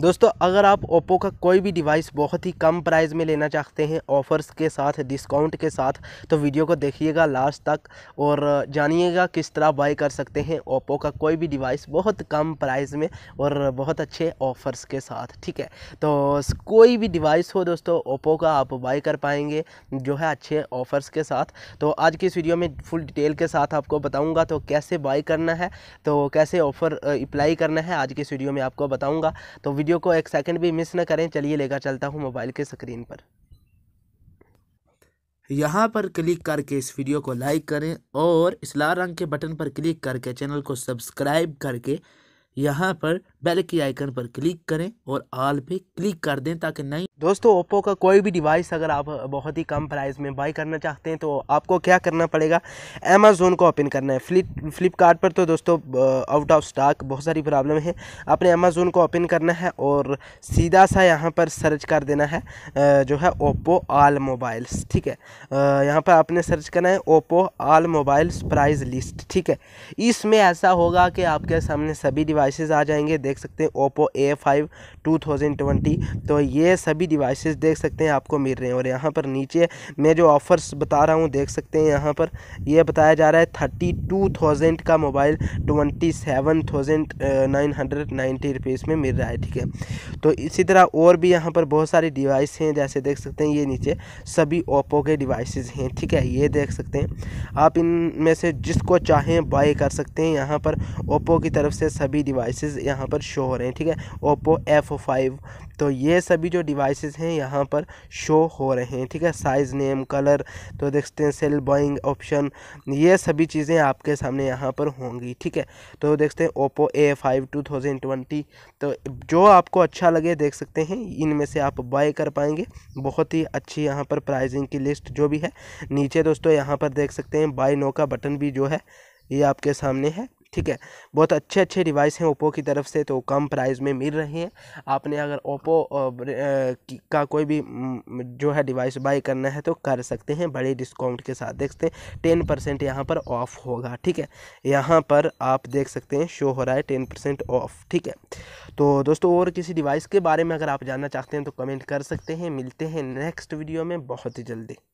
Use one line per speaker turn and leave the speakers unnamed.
दोस्तों अगर आप ओप्पो का कोई भी डिवाइस बहुत ही कम प्राइस में लेना चाहते हैं ऑफ़र्स के साथ डिस्काउंट के साथ तो वीडियो को देखिएगा लास्ट तक और जानिएगा किस तरह बाई कर सकते हैं ओप्पो का कोई भी डिवाइस बहुत कम प्राइस में और बहुत अच्छे ऑफ़र्स के साथ ठीक है तो कोई भी डिवाइस हो दोस्तों ओप्पो का आप बाई कर पाएंगे जो है अच्छे ऑफ़र्स के साथ तो आज की इस वीडियो में फुल डिटेल के साथ आपको बताऊँगा तो कैसे बाई करना है तो कैसे ऑफ़र अप्लाई करना है आज की इस वीडियो में आपको बताऊँगा तो वीडियो को एक सेकंड भी मिस ना करें चलिए लेकर चलता हूँ मोबाइल के स्क्रीन पर
यहाँ पर क्लिक करके इस वीडियो को लाइक करें और इस लाल रंग के बटन पर क्लिक करके चैनल को सब्सक्राइब करके यहाँ पर बेल की आइकन पर क्लिक करें और आल पे क्लिक कर दें ताकि नई दोस्तों ओप्पो का कोई भी डिवाइस
अगर आप बहुत ही कम प्राइस में बाई करना चाहते हैं तो आपको क्या करना पड़ेगा अमेज़ोन को ओपन करना है फ्लिप फ्लिपकार्ट पर तो दोस्तों आउट ऑफ स्टॉक बहुत सारी प्रॉब्लम है आपने अमेज़ोन को ओपन करना है और सीधा सा यहाँ पर सर्च कर देना है जो है ओप्पो आल मोबाइल्स ठीक है यहाँ पर आपने सर्च करना है Oppo all mobiles price list ठीक है इसमें ऐसा होगा कि आपके सामने सभी डिवाइसेज आ जाएंगे देख सकते हैं Oppo A five two thousand twenty तो ये सभी भी डिवाइसेस देख सकते हैं आपको मिल रहे हैं और यहाँ पर नीचे मैं जो ऑफ़र्स बता रहा हूँ देख सकते हैं यहाँ पर यह बताया जा रहा है थर्टी टू थाउजेंड का mobile twenty seven thousand nine hundred ninety rupees में मिल रहा है ठीक है तो इसी तरह और भी यहाँ पर बहुत सारी डिवाइस हैं जैसे देख सकते हैं ये नीचे सभी ओप्पो के डिवाइसेज हैं ठीक है ये देख सकते हैं आप इन में से जिसको चाहें बाई कर सकते हैं यहाँ पर ओप्पो की तरफ से सभी डिवाइसेस यहाँ पर शो हो रहे हैं ठीक है ओप्पो एफ फाइव तो ये सभी जो डिवाइसेस हैं यहाँ पर शो हो रहे हैं ठीक है साइज़ नेम कलर तो देखते हैं सेल बॉइंग ऑप्शन ये सभी चीज़ें आपके सामने यहाँ पर होंगी ठीक है तो देखते हैं Oppo A five two thousand twenty तो जो आपको अच्छा लगे देख सकते हैं इनमें से आप बाय कर पाएंगे बहुत ही अच्छी यहाँ पर प्राइजिंग की लिस्ट जो भी है नीचे दोस्तों यहाँ पर देख सकते हैं बाई नो का बटन भी जो है ये आपके सामने है ठीक है बहुत अच्छे अच्छे डिवाइस हैं ओप्पो की तरफ से तो कम प्राइस में मिल रहे हैं आपने अगर ओप्पो का कोई भी जो है डिवाइस बाई करना है तो कर सकते हैं बड़े डिस्काउंट के साथ देखते हैं टेन परसेंट यहाँ पर ऑफ होगा ठीक है यहाँ पर आप देख सकते हैं शो हो रहा है टेन परसेंट ऑफ ठीक है तो दोस्तों और किसी डिवाइस के बारे में अगर आप जानना चाहते हैं तो कमेंट कर सकते हैं मिलते हैं नेक्स्ट वीडियो में बहुत ही जल्दी